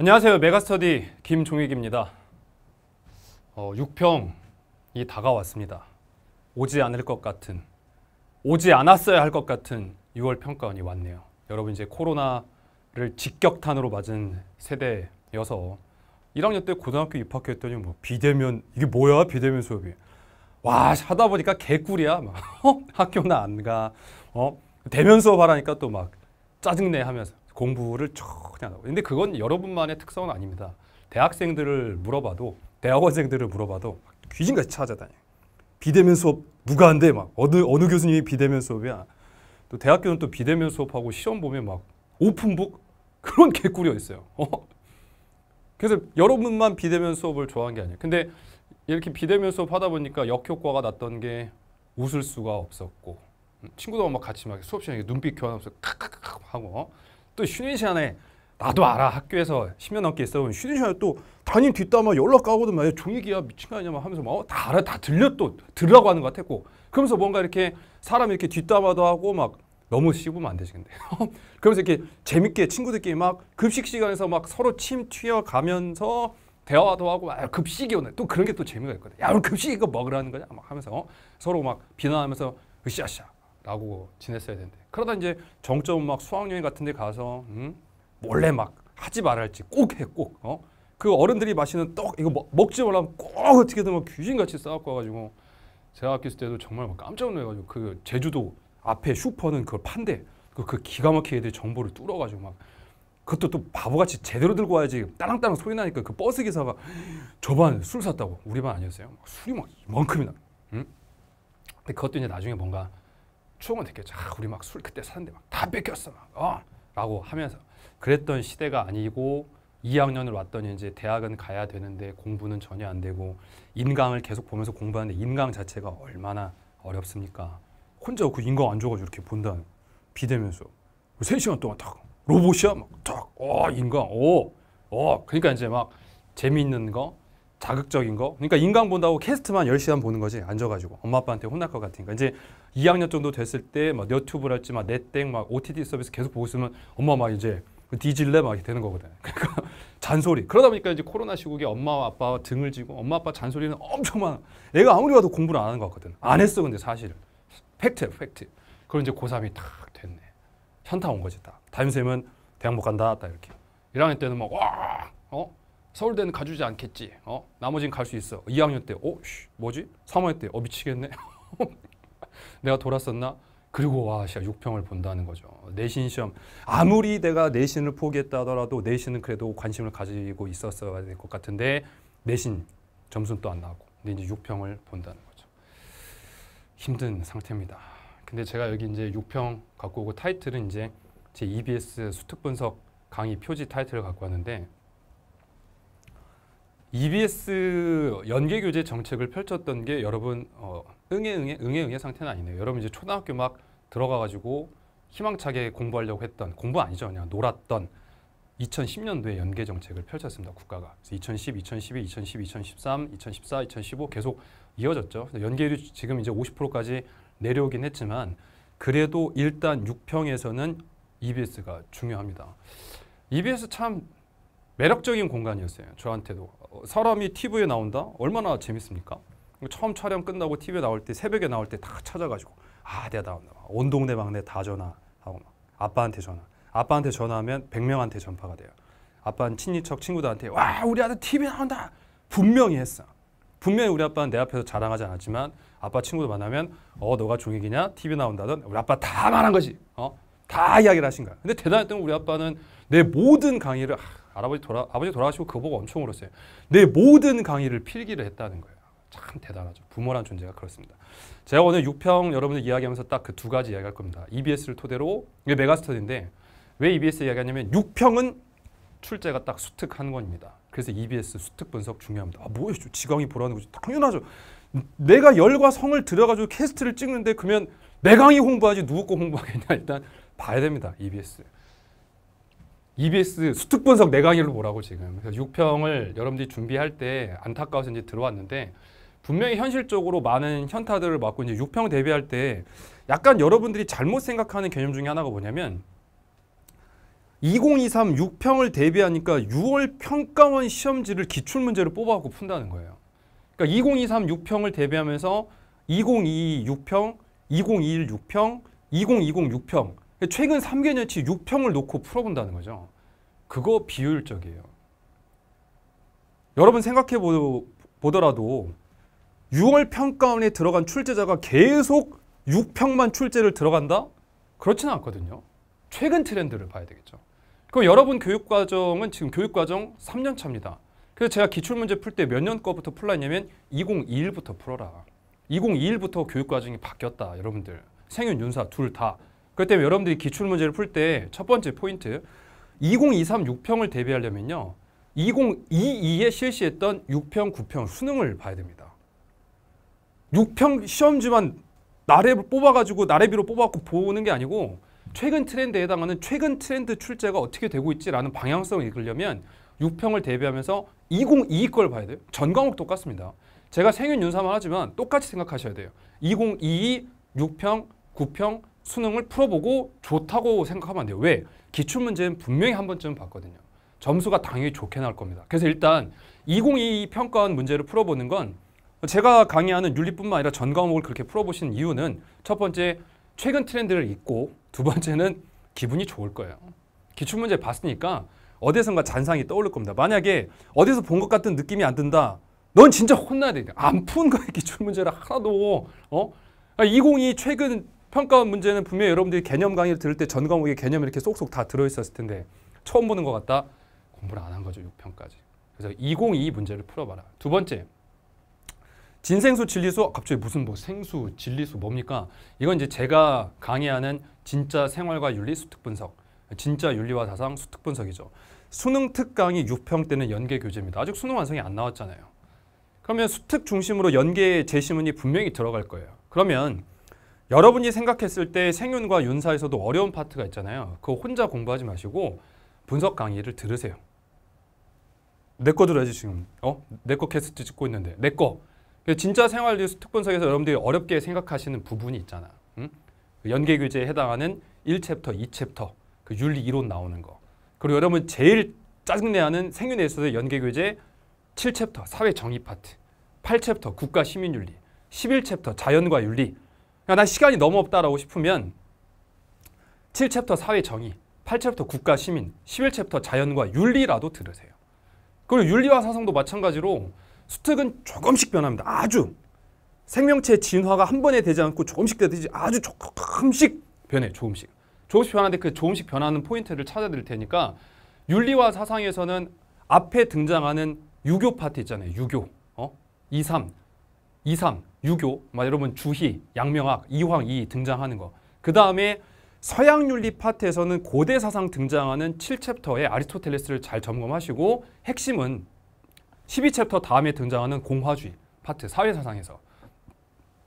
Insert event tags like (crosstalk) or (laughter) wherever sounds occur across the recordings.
안녕하세요. 메가스터디 김종익입니다. 어, 6평이 다가왔습니다. 오지 않을 것 같은, 오지 않았어야 할 것 같은 6월 평가원이 왔네요. 여러분 이제 코로나를 직격탄으로 맞은 세대여서 1학년 때 고등학교 입학했더니 뭐 비대면 이게 뭐야 비대면 수업이 와 하다 보니까 개꿀이야 막 (laughs) 어? 학교 나안가어 대면 수업 하라니까 또 막 짜증내 하면서 공부를 전혀 안 하고. 근데 그건 여러분만의 특성은 아닙니다. 대학생들을 물어봐도 대학원생들을 물어봐도 귀신같이 찾아다녀. 비대면 수업 누가 한대 막 어느 어느 교수님이 비대면 수업이야. 또 대학교는 또 비대면 수업하고 시험 보면 막 오픈북 (laughs) 그런 개꿀이 있어요. 어? 그래서 여러분만 비대면 수업을 좋아한 게 아니에요. 근데 이렇게 비대면 수업 하다 보니까 역효과가 났던 게 웃을 수가 없었고 친구들하고 막 같이 막 수업 시간에 눈빛 교환하면서 칵칵칵 하고 또 쉬는 시간에 나도 알아 학교에서 10년 넘게 있어본 쉬는 시간에 또 담임 뒷담화 연락 가거든 막 종이기야 미친 거 아니냐 막 하면서 막다 어, 알아 다 들려 또 들으라고 하는 것 같았고 그러면서 뭔가 이렇게 사람 이렇게 뒷담화도 하고 막 너무 씹으면 안 되지 근데 (laughs) 그러면서 이렇게 재밌게 친구들끼리 막 급식 시간에서 막 서로 침 튀어가면서 대화도 하고 아, 급식이 오네 또 그런 게 또 재미가 있거든 야 우리 급식 이거 먹으라는 거냐 막 하면서 어? 서로 막 비난하면서 으쌰으쌰 라고 지냈어야 된대. 그러다 이제 정점 막 수학여행 같은 데 가서 음? 몰래 막 하지 말할지 아꼭해 꼭. 어? 그 어른들이 마시는 떡 이거 먹, 지 말라면 꼭 어떻게든 막 뭐 귀신같이 싸갖고 와가지고 제가 학교 을 때도 정말 막 깜짝 놀래가지고그 제주도 앞에 슈퍼는 그걸 판대. 그, 그 기가 막히게 애들 정보를 뚫어가지고 막 그것도 또 바보같이 제대로 들고 와야지 따랑따랑 소리 나니까 그 버스 기사가 저반술 샀다고 우리 반 아니었어요. 막 술이 막 이만큼이나. 응? 음? 근데 그것도 이제 나중에 뭔가 추억은 됐겠죠. 아, 우리 막 술 그때 사는데 막 다 뺏겼어. 막, 어? 라고 하면서 그랬던 시대가 아니고 2학년을 왔더니 이제 대학은 가야 되는데 공부는 전혀 안 되고 인강을 계속 보면서 공부하는데 인강 자체가 얼마나 어렵습니까? 혼자 그 인강 안 줘가지고 이렇게 본다 비대면서 3시간 동안 딱 로봇이야 막딱어 인강 어어 그러니까 이제 막 재미있는 거 자극적인 거. 그러니까 인강 본다고 캐스트만 10시간 보는 거지. 앉아가지고. 엄마 아빠한테 혼날 것 같으니까. 이제 2학년 정도 됐을 때막 너튜브랄지 막 넷땡 막 OTT 서비스 계속 보고 있으면 엄마 막 이제 그 뒤질래 막 이렇게 되는 거거든. (laughs) 그러니까 잔소리. 그러다 보니까 이제 코로나 시국에 엄마와 아빠 등을 지고 엄마 아빠 잔소리는 엄청 많아. 애가 아무리 봐도 공부를 안 하는 것 같거든. 안 했어 근데 사실. 팩트 팩트. 그럼 이제 고3이 딱 됐네. 현타 온 거지 딱. 담임쌤은 대학 못 간다 딱 이렇게. 1학년 때는 막 와! 어? 서울대는 가주지 않겠지. 어? 나머진 갈수 있어. 2학년 때, 어? 쉬, 뭐지? 3학년 때, 어, 미치겠네. (laughs) 내가 돌았었나? 그리고 와, 시야 6평을 본다는 거죠. 내신 시험. 아무리 내가 내신을 포기했다 하더라도 내신은 그래도 관심을 가지고 있었어야 될 것 같은데 내신 점수는 또 안 나고 근데 이제 6평을 본다는 거죠. 힘든 상태입니다. 근데 제가 여기 이제 6평 갖고 오고 타이틀은 이제 제 EBS 수특 분석 강의 표지 타이틀을 갖고 왔는데 EBS 연계 교재 정책을 펼쳤던 게 여러분 어, 응애 응애 응애 응애 상태는 아니네요. 여러분 이제 초등학교 막 들어가 가지고 희망차게 공부하려고 했던 공부 아니죠. 그냥 놀았던 2010년도에 연계 정책을 펼쳤습니다. 국가가. 2010, 2012, 2012, 2013, 2014, 2015 계속 이어졌죠. 연계율이 지금 이제 50%까지 내려오긴 했지만 그래도 일단 6평에서는 EBS가 중요합니다. EBS 참 매력적인 공간이었어요. 저한테도. 어, 사람이 TV에 나온다? 얼마나 재밌습니까? 처음 촬영 끝나고 TV에 나올 때 새벽에 나올 때 다 찾아가지고 아 내가 나온다. 온 동네 막내 다 전화하고 막 아빠한테 전화. 아빠한테 전화하면 100명한테 전파가 돼요. 아빠는 친인척 친구들한테 와 우리 아들 TV에 나온다. 분명히 했어. 분명히 우리 아빠는 내 앞에서 자랑하지 않았지만 아빠 친구들 만나면 어 너가 종이기냐 TV 나온다던 우리 아빠 다 말한 거지. 어다 이야기를 하신 거야. 근데 대단했던 우리 아빠는 내 모든 강의를 아, 아버지 돌아 아버지 돌아가시고 그거 보고 엄청 울었어요. 내 모든 강의를 필기를 했다는 거예요. 참 대단하죠. 부모란 존재가 그렇습니다. 제가 오늘 6평 여러분들 이야기하면서 딱 그 두 가지 이야기할 겁니다. EBS를 토대로 이게 메가스터디인데 왜 EBS 이야기하냐면 6평은 출제가 딱 수특한 권입니다. 그래서 EBS 수특 분석 중요합니다. 아 뭐야 지광이 보라는 거지. 당연하죠. 내가 열과 성을 들여가지고 캐스트를 찍는데 그러면 내 강의 홍보하지 누구 거 홍보하겠냐 일단 봐야 됩니다. EBS. EBS 수특 분석 내강의를 네 보라고 지금. 그래서 6평을 여러분들이 준비할 때 안타까워서 이제 들어왔는데 분명히 현실적으로 많은 현타들을 맞고 이제 6평 대비할 때 약간 여러분들이 잘못 생각하는 개념 중에 하나가 뭐냐면 2023 6평을 대비하니까 6월 평가원 시험지를 기출문제로 뽑아갖고 푼다는 거예요. 그러니까 2023 6평을 대비하면서 2022 6평, 2021 6평, 2020 6평 최근 3개년치 6평을 놓고 풀어본다는 거죠. 그거 비효율적이에요. 여러분 생각해 보더라도 6월 평가원에 들어간 출제자가 계속 6평만 출제를 들어간다? 그렇지는 않거든요. 최근 트렌드를 봐야 되겠죠. 그럼 여러분 교육과정은 지금 교육과정 3년 차입니다. 그래서 제가 기출문제 풀 때 몇 년 거부터 풀라냐면 2021부터 풀어라. 2021부터 교육과정이 바뀌었다. 여러분들 생윤 윤사 둘다 그렇기 때문에 여러분들이 기출문제를 풀 때 첫 번째 포인트 2023 6평을 대비하려면요. 2022에 실시했던 6평, 9평 수능을 봐야 됩니다. 6평 시험지만 나래 를 뽑아가지고 나래비로 뽑아갖고 보는 게 아니고 최근 트렌드에 해당하는 최근 트렌드 출제가 어떻게 되고 있지라는 방향성을 읽으려면 6평을 대비하면서 2022 걸 봐야 돼요. 전 과목 똑같습니다. 제가 생윤 윤사만 하지만 똑같이 생각하셔야 돼요. 2022 6평, 9평, 수능을 풀어보고 좋다고 생각하면 안 돼요. 왜? 기출문제는 분명히 한 번쯤 봤거든요. 점수가 당연히 좋게 나올 겁니다. 그래서 일단 2022 평가원 문제를 풀어보는 건 제가 강의하는 윤리뿐만 아니라 전 과목을 그렇게 풀어보시는 이유는 첫 번째 최근 트렌드를 읽고 두 번째는 기분이 좋을 거예요. 기출문제 봤으니까 어디선가 잔상이 떠오를 겁니다. 만약에 어디서 본 것 같은 느낌이 안 든다. 넌 진짜 혼나야 돼. 안푼 거야 기출문제를 하나도. 어? 2022 그러니까 최근 평가원 문제는 분명히 여러분들이 개념 강의를 들을 때 전 과목의 개념 이렇게 이 쏙쏙 다 들어있었을 텐데 처음 보는 것 같다? 공부를 안 한 거죠. 6편까지. 그래서 202 2 문제를 풀어봐라. 두 번째. 진생수, 진리수, 어, 갑자기 무슨 뭐 생수, 진리수 뭡니까? 이건 이제 제가 강의하는 진짜 생활과 윤리 수특 분석, 진짜 윤리와 사상 수특 분석이죠. 수능 특강이 6평 때는 연계 교재입니다. 아직 수능 완성이 안 나왔잖아요. 그러면 수특 중심으로 연계 재시문이 분명히 들어갈 거예요. 그러면 여러분이 생각했을 때 생윤과 윤사에서도 어려운 파트가 있잖아요. 그거 혼자 공부하지 마시고 분석 강의를 들으세요. 내 거 들어야지 지금. 어? 내 거 캐스트 찍고 있는데. 내 거. 그 진짜 생활 뉴스 특분석에서 여러분들이 어렵게 생각하시는 부분이 있잖아. 응? 그 연계 규제에 해당하는 1챕터, 2챕터. 그 윤리 이론 나오는 거. 그리고 여러분 제일 짜증내하는 생윤에 있어서 연계 규제 7챕터 사회 정의 파트. 8챕터 국가 시민 윤리. 11챕터 자연과 윤리. 난 그러니까 시간이 너무 없다라고 싶으면 7챕터 사회 정의, 8챕터 국가 시민, 11챕터 자연과 윤리라도 들으세요. 그리고 윤리와 사상도 마찬가지로 수특은 조금씩 변합니다. 아주 생명체 진화가 한 번에 되지 않고 조금씩 되듯이 아주 조금씩 변해 조금씩 조금씩 변하는데 그 조금씩 변하는 포인트를 찾아드릴 테니까 윤리와 사상에서는 앞에 등장하는 유교 파트 있잖아요 유교 어? 2, 3 이상, 유교, 막 여러분 주희, 양명학, 이황이 등장하는 거. 그 다음에 서양 윤리 파트에서는 고대 사상 등장하는 7챕터의 아리스토텔레스를 잘 점검하시고 핵심은 12챕터 다음에 등장하는 공화주의 파트, 사회사상에서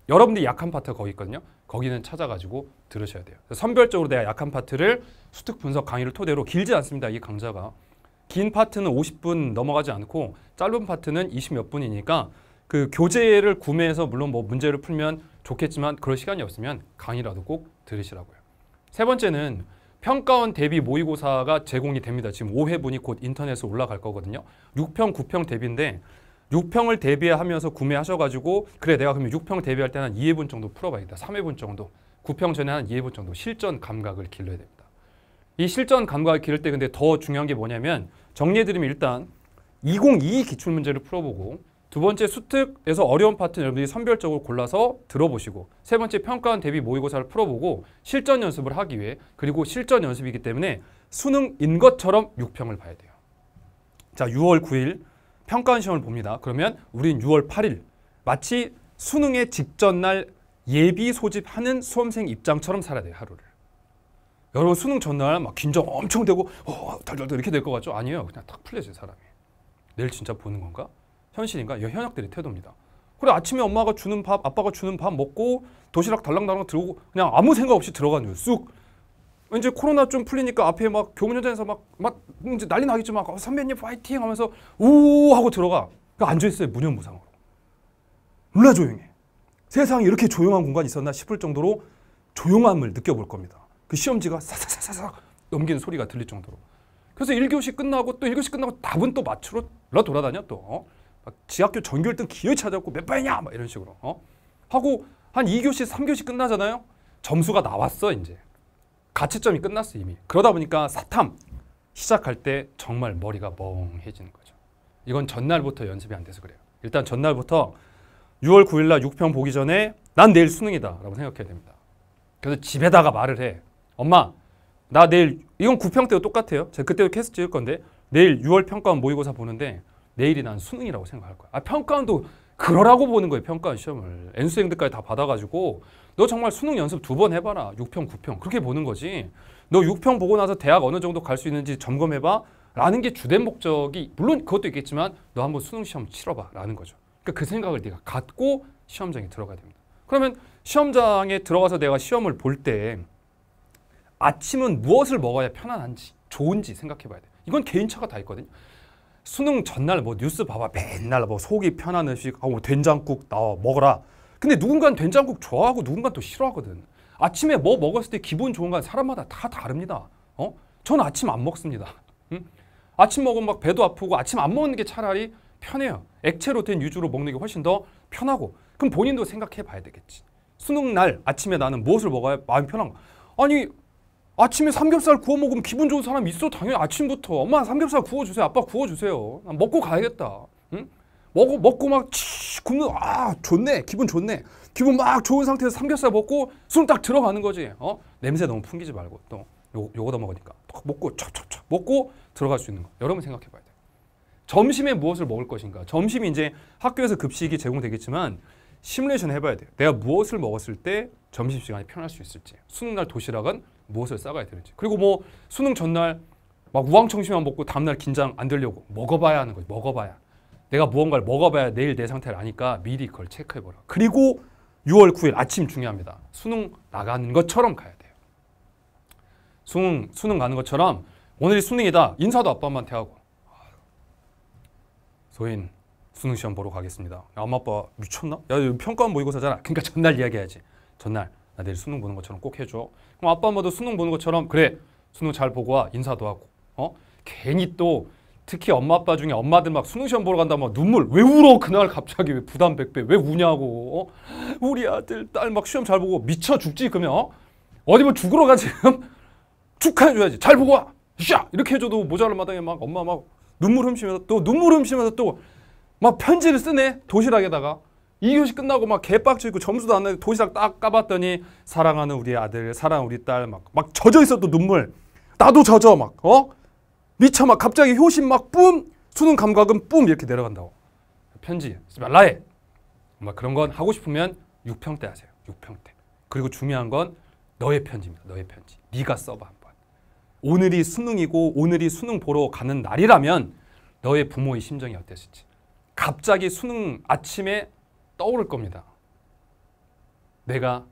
여러분들이 약한 파트가 거기 있거든요. 거기는 찾아가지고 들으셔야 돼요. 선별적으로 내가 약한 파트를 수특 분석 강의를 토대로 길지 않습니다. 이 강좌가. 긴 파트는 50분 넘어가지 않고 짧은 파트는 20몇 분이니까 그 교재를 구매해서 물론 뭐 문제를 풀면 좋겠지만 그럴 시간이 없으면 강의라도 꼭 들으시라고요. 세 번째는 평가원 대비 모의고사가 제공이 됩니다. 지금 5회분이 곧 인터넷에 올라갈 거거든요. 6평, 9평 대비인데 6평을 대비하면서 구매하셔가지고 그래 내가 그러면 6평 대비할 때는 2회분 정도 풀어봐야겠다. 3회분 정도. 9평 전에 한 2회분 정도 실전 감각을 길러야 됩니다. 이 실전 감각을 기를 때 근데 더 중요한 게 뭐냐면 정리해드리면 일단 2022 기출문제를 풀어보고 두 번째 수특에서 어려운 파트는 여러분들이 선별적으로 골라서 들어보시고 세 번째 평가원 대비 모의고사를 풀어보고 실전 연습을 하기 위해 그리고 실전 연습이기 때문에 수능인 것처럼 6평을 봐야 돼요. 자 6월 9일 평가원 시험을 봅니다. 그러면 우린 6월 8일 마치 수능의 직전날 예비 소집하는 수험생 입장처럼 살아야 돼요. 하루를. 여러분 수능 전날 막 긴장 엄청 되고 어, 덜덜달 이렇게 될 것 같죠? 아니에요. 그냥 탁 풀려져요 사람이. 내일 진짜 보는 건가? 현실인가? 이 현역들의 태도입니다. 그래 아침에 엄마가 주는 밥, 아빠가 주는 밥 먹고 도시락 달랑달랑 들고 그냥 아무 생각 없이 들어간 거 쑥. 이제 코로나 좀 풀리니까 앞에 막 교문 현장에서 막, 막 이제 난리 나겠죠. 막 어, 선배님 파이팅 하면서 우 하고 들어가. 그러니까 앉아있어요. 무념무상으로. 몰라 조용해. 세상 이렇게 조용한 공간이 있었나 싶을 정도로 조용함을 느껴볼 겁니다. 그 시험지가 사사사사 넘기는 소리가 들릴 정도로. 그래서 1교시 끝나고 또 1교시 끝나고 답은 또 맞추러 돌아다녀 또. 어? 지학교 전교 1등 기회 찾아갖고 몇 번이냐 막 이런 식으로 어? 하고 한 2교시 3교시 끝나잖아요 점수가 나왔어 이제 가채점이 끝났어 이미 그러다 보니까 사탐 시작할 때 정말 머리가 멍해지는 거죠 이건 전날부터 연습이 안 돼서 그래요 일단 전날부터 6월 9일 날 6평 보기 전에 난 내일 수능이다 라고 생각해야 됩니다 그래서 집에다가 말을 해 엄마 나 내일 이건 9평 때도 똑같아요 제가 그때도 캐스 찍을 건데 내일 6월 평가원 모의고사 보는데 내일이 난 수능이라고 생각할 거야. 아, 평가원도 그러라고 보는 거예요. 평가원 시험을. n 수생대까지다 받아가지고 너 정말 수능 연습 두 번 해봐라. 6평, 9평 그렇게 보는 거지. 너 6평 보고 나서 대학 어느 정도 갈 수 있는지 점검해봐. 라는 게 주된 목적이 물론 그것도 있겠지만 너 한번 수능 시험 치러봐 라는 거죠. 그러니까 그 생각을 네가 갖고 시험장에 들어가야 됩니다. 그러면 시험장에 들어가서 내가 시험을 볼 때 아침은 무엇을 먹어야 편안한지 좋은지 생각해봐야 돼. 이건 개인차가 다 있거든요. 수능 전날 뭐 뉴스 봐봐 맨날 뭐 속이 편한 음식 하고 뭐 된장국 나와 먹어라 근데 누군가는 된장국 좋아하고 누군가는 또 싫어하거든 아침에 뭐 먹었을 때 기분 좋은 건 사람마다 다 다릅니다 어? 저는 아침 안 먹습니다 응? 아침 먹으면 막 배도 아프고 아침 안 먹는 게 차라리 편해요 액체로 된 유주로 먹는 게 훨씬 더 편하고 그럼 본인도 생각해 봐야 되겠지 수능 날 아침에 나는 무엇을 먹어야 마음 편한가 아니 아침에 삼겹살 구워 먹으면 기분 좋은 사람 있어 당연히 아침부터 엄마 삼겹살 구워주세요 아빠 구워주세요 먹고 가야겠다 응? 먹어 먹고 막 치, 굽는 아 좋네 기분 좋네 기분 막 좋은 상태에서 삼겹살 먹고 숨 딱 들어가는 거지 어 냄새 너무 풍기지 말고 또 요, 요거다 먹으니까 먹고 촥촥촥 먹고 들어갈 수 있는 거 여러분 생각해 봐야 돼 점심에 무엇을 먹을 것인가 점심이 이제 학교에서 급식이 제공되겠지만 시뮬레이션 해봐야 돼요 내가 무엇을 먹었을 때 점심시간이 편할 수 있을지 수능날 도시락은 무엇을 싸가야 되는지. 그리고 뭐 수능 전날 막 우황청심만 먹고 다음날 긴장 안 들려고 먹어봐야 하는 거지. 먹어봐야. 내가 무언가를 먹어봐야 내일 내 상태를 아니까 미리 그걸 체크해보라. 그리고 6월 9일 아침 중요합니다. 수능 나가는 것처럼 가야 돼요. 수능, 수능 가는 것처럼 오늘이 수능이다. 인사도 아빠 엄마한테 하고. 소인, 수능 시험 보러 가겠습니다. 야, 엄마 아빠 미쳤나? 야, 평가원 모의고사잖아. 뭐 그러니까 전날 이야기해야지. 전날. 나 아, 내일 수능 보는 것처럼 꼭 해줘. 그럼 아빠 엄마도 수능 보는 것처럼 그래 수능 잘 보고 와 인사도 하고 어 괜히 또 특히 엄마 아빠 중에 엄마들 막 수능 시험 보러 간다막 눈물 왜 울어 그날 갑자기 왜 부담 백배 왜 우냐고 어? 우리 아들 딸 막 시험 잘 보고 미쳐 죽지 그러면 어? 어디 뭐 죽으러 가 지금 (laughs) 축하해줘야지 잘 보고 와 샤! 이렇게 해줘도 모자란 마당에 막 엄마 막 눈물 훔치면서 또 눈물 훔치면서 또 막 편지를 쓰네 도시락에다가 2교시 끝나고 막 개빡치고 점수도 안 내고 데 도시락 딱 까봤더니 사랑하는 우리 아들, 사랑 우리 딸 막 막 젖어 있어 또 눈물. 나도 젖어 막 어? 미쳐 막 갑자기 효심 막 뿜. 수능 감각은 뿜 이렇게 내려간다고. 편지 쓰지 말라 해. 막 그런 건 하고 싶으면 6평 때 하세요. 6평 때. 그리고 중요한 건 너의 편지입니다. 너의 편지. 네가 써봐 한번. 오늘이 수능이고 오늘이 수능 보러 가는 날이라면 너의 부모의 심정이 어땠을지. 갑자기 수능 아침에 떠오를 겁니다. 내가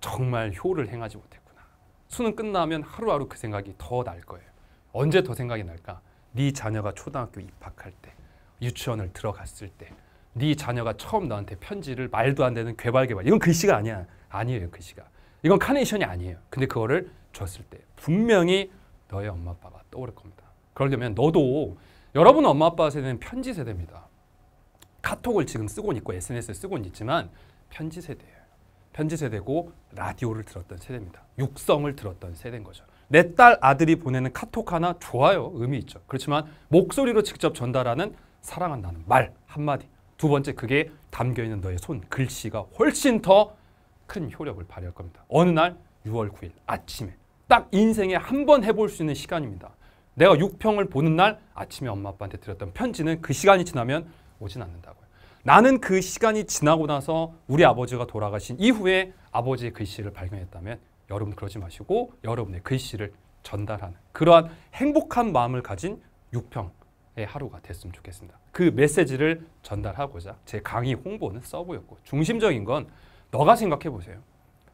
정말 효를 행하지 못했구나. 수능 끝나면 하루하루 그 생각이 더 날 거예요. 언제 더 생각이 날까? 네 자녀가 초등학교 입학할 때, 유치원을 들어갔을 때, 네 자녀가 처음 너한테 편지를 말도 안 되는 괴발괴발. 이건 글씨가 아니야. 아니에요, 글씨가. 이건 카네이션이 아니에요. 근데 그거를 줬을 때 분명히 너의 엄마 아빠가 떠오를 겁니다. 그러려면 너도 여러분 엄마 아빠 세대는 편지 세대입니다. 카톡을 지금 쓰고 있고 SNS를 쓰고 있지만 편지 세대예요. 편지 세대고 라디오를 들었던 세대입니다. 육성을 들었던 세대인 거죠. 내 딸 아들이 보내는 카톡 하나 좋아요. 의미 있죠. 그렇지만 목소리로 직접 전달하는 사랑한다는 말 한마디. 두 번째 그게 담겨있는 너의 손 글씨가 훨씬 더 큰 효력을 발휘할 겁니다. 어느 날 6월 9일 아침에 딱 인생에 한 번 해볼 수 있는 시간입니다. 내가 육평을 보는 날 아침에 엄마 아빠한테 드렸던 편지는 그 시간이 지나면 오진 않는다고요. 나는 그 시간이 지나고 나서 우리 아버지가 돌아가신 이후에 아버지의 글씨를 발견했다면 여러분 그러지 마시고 여러분의 글씨를 전달하는 그러한 행복한 마음을 가진 육평의 하루가 됐으면 좋겠습니다. 그 메시지를 전달하고자 제 강의 홍보는 서브였고 중심적인 건 너가 생각해 보세요.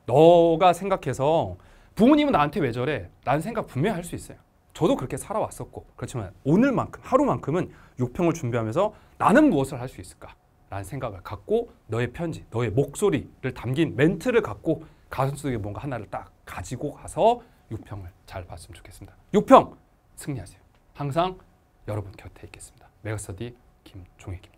너가 생각해서 부모님은 나한테 왜 저래? 난 생각 분명히 할 수 있어요. 저도 그렇게 살아왔었고 그렇지만 오늘만큼 하루만큼은 육평을 준비하면서 나는 무엇을 할 수 있을까? 라는 생각을 갖고 너의 편지, 너의 목소리를 담긴 멘트를 갖고 가슴 속에 뭔가 하나를 딱 가지고 가서 육평을 잘 봤으면 좋겠습니다. 육평 승리하세요. 항상 여러분 곁에 있겠습니다. 메가스터디 김종익입니다.